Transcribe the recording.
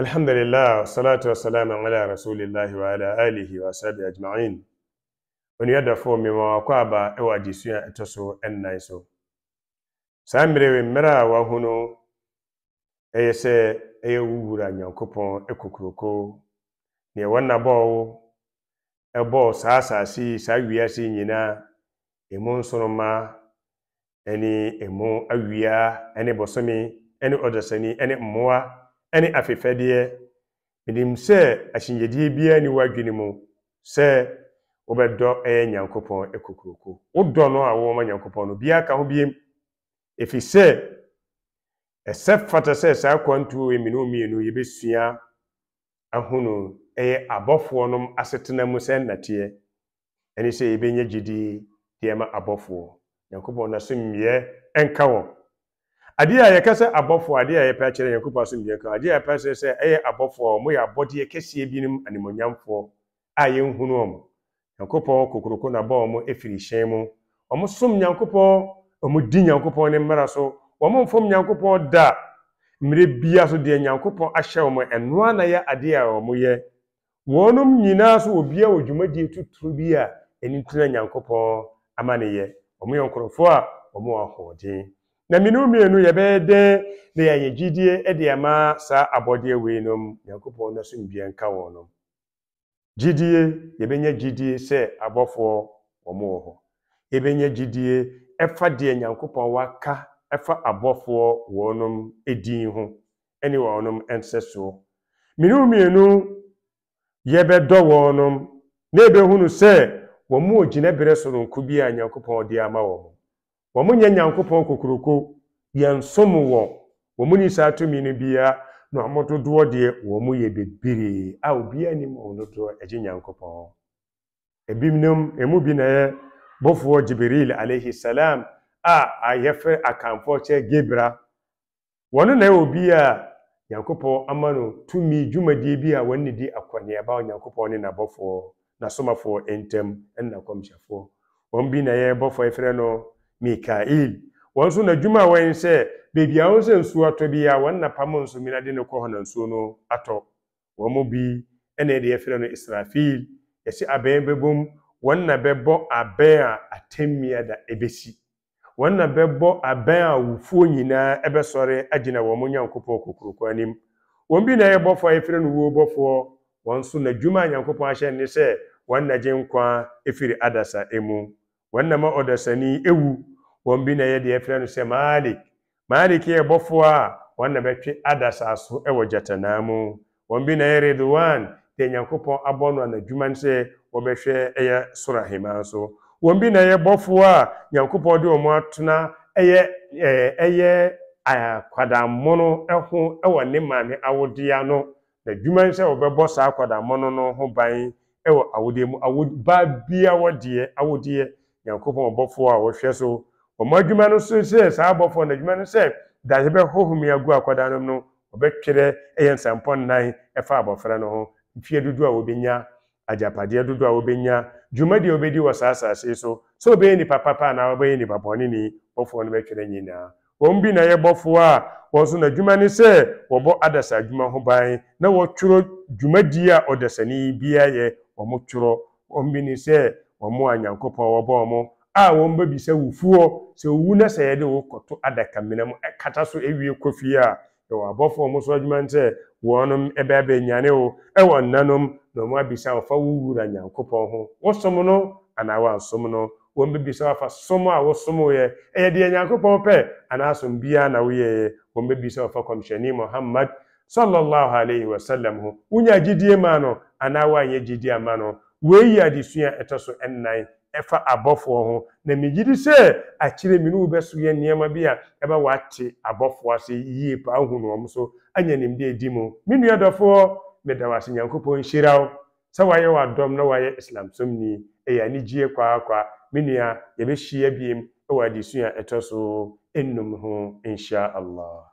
alhamdulillah salatu wasalamu ala rasulillahi wa ala alihi wa sabi ajma'in wani yadda fo mi ma kwa ba ewa jisuya ita so en na iso saa mmere we mmere e e e a wahunu ɛyɛ sɛ ɛyɛ wuwura nyankopɔn ɛkokuroko neɛ wɔna bɔɔ wo ɛbɔɔ saa asase yi saa wiase nyinaa emu nsoroma ɛne emu awia ɛne bɔsome ɛne ɔdasani ɛne mmoa ne afefɛdeɛ menim sɛ ahyɛnyedeɛ biara ni w'adwene mu sɛ wobɛdɔ ɛyɛ nyankopɔn akukuroko wodɔ no a wowɔma nyankopɔn no biara ka ho biem ɛfiri sɛ ɛsɛ fata sɛ saa kwantuo mmienu mmienu yɛbɛsua ahono ɛyɛ abɔfoɔ nom asetena mu sɛ nnateɛ ɛne sɛ yɛbɛnya gyidi deɛ ma abɔfoɔ nyankopɔn naso mmeɛ ɛnka wɔn adeɛ a kese sɛ abɔfoɔ adeɛ a yɛpɛ akyerɛ nyankopɔn asom deɛ kan a yɛpɛ akyerɛ sɛ ɛyɛ abɔfoɔ mo yɛ abɔdeɛ kɛseɛ binom animonyamfoɔ a yɛnhunu kokoroko na efiri hyɛn mo. som di ne so fom da bia so deɛ ahyɛ na yɛ a ɔmo bi a ɛni tena nyankopɔn ama ne a na mminu mmienu yɛbɛyɛ dɛn na yɛayɛ gyidie de ama sa abɔdeɛ wei nom nyankopɔn no so mbia nka wɔn nom gyidie yɛbɛnya gyidie sɛ abɔfoɔ wɔn wɔ hɔ yɛbɛnya gyidie ɛfa deɛ nyankopɔn waka ɛfa abɔfoɔ wɔnom edin ho ɛne wɔnom nsɛsoɔ mminu mmienu yɛbɛdɔ wɔnom na ebɛhunu sɛ wɔn mu gyina bere soronko bi a nyankopɔn de ama wɔn. wɔn nyɛ nyankopɔn kokoroko yɛn som wɔ wɔn ni tumi no biara na wɔn dodoɔ deɛ wɔn yɛ bebree a obiara nim wɔn dodoɔ agye nyankopɔn ebi nom emu bi na yɛ bɔfoɔ jibril alayhi salam a ayɛfɛ akamfoɔ kyɛ gebra wɔn na yɛ obi a nyankopɔn ama no tumi dwumadie bi a wɔn ne di akɔneaba nyankopɔn ne n'abɔfoɔ n'asomafoɔ ntɛm ɛna kɔmhyɛfoɔ wɔn bi na yɛ bɔfoɔ efrɛ no. mikail wɔn nso n'adwuma a wɔn nhyɛ beebi a wɔn hyɛ nsuo atɔ bi a wɔn napam nso mi na de ne kɔ hɔ na nsuo no atɔ wɔn mu bi ɛna yɛde yɛfrɛ no israfil yɛhyɛ abɛn bɛbom wɔn na bɛbɔ abɛn a atemmia da ebesi wɔn na bɛbɔ abɛn a wufuo nyinaa ɛbɛsɔre agyina wɔn nyankopɔn kokoroko anim wɔn bi na yɛ bɔfoɔ a yɛfrɛ no wuo bɔfoɔ wɔn nso n'adwuma a nyankopɔn ahyɛ ne sɛ wɔn na gye nkwa efiri adasa emu wɔn na ma ɔdasani ewu wɔn bi na ɛyɛ deɛ yɛfrɛ no maali malik malik yɛ bɔfoɔ a wɔn na bɛtwe adasaa so wɔ bi na ɛyɛ redwan deɛ nyankopɔn abɔ na anadwuma no sɛ wɔbɛhwɛ ɛyɛ bi na a nyankopɔn de wɔn atena ɛyɛ ɛɛ ɛyɛ akwadammono ho wɔ na adwuma no sɛ saa no ban ɔmo adwuma no so sɛ saa abɔfoɔ no adwuma no sɛ dadze bɛhohom agu akwadaa no mu no ɔbɛtwerɛ ɛyɛ nsɛmpɔ nnan ɛfa abɔfra no ho mfie dodoɔ a wɔbɛnya agyapadeɛ dodoɔ a wɔbɛnya dwuma deɛ wɔbɛdi wɔ saa asase so sɛ ɔbɛyɛ nipa papa anaa ɔbɛyɛ nipa bɔnene bɔfoɔ no bɛtwerɛ nyinaa wɔn bi na yɛ bɔfoɔ a wɔn nso n'adwuma ne sɛ wɔbɔ adasa adwuma ho ban na wɔtwerɛ dwumadie a ɔdasani biara yɛ wɔn twerɛ wɔn bi ne sɛ wɔn a nyankopɔn wɔbɔ wɔn a wɔn ba bisa wufuo sɛ owu na sɛ yɛde wokɔto adaka mina mu ɛkata so ewie kɔ a ɛwɔ abɔfoɔ mo so adwuma nkyɛ wɔn ɛbɛɛbɛ nyane o ɛwɔ nnanom na wɔn abisa wɔfa wuwura nyankopɔn ho Wosom no anaa no wɔn wafa som a wɔsom yɛ ɛyɛ deɛ nyankopɔn pɛ anaa som na woyɛɛ wɔn bɛbisa wafa kɔmhyɛni muhammad sallallahu ho gyidie no anaa wei yi adesua ɛtɔ so nnan ɛfa abɔfoɔ ho na megye di sɛ akyerɛ mi ne wobɛso yɛ nneɛma bi a ɛbɛ wate abɔfoɔ ase yie pa hu no ɔm so anya nimde adi mu me nua dɔfoɔ meda wo ase nyankopɔn nhyira wo sɛ wayɛ w'adɔm na wayɛ islamsomni ɛyɛ anigyeɛ kwaakwa me nua yɛbɛhyia biem ɛwɔ adesua ɛtɔ so nnum ho inshallah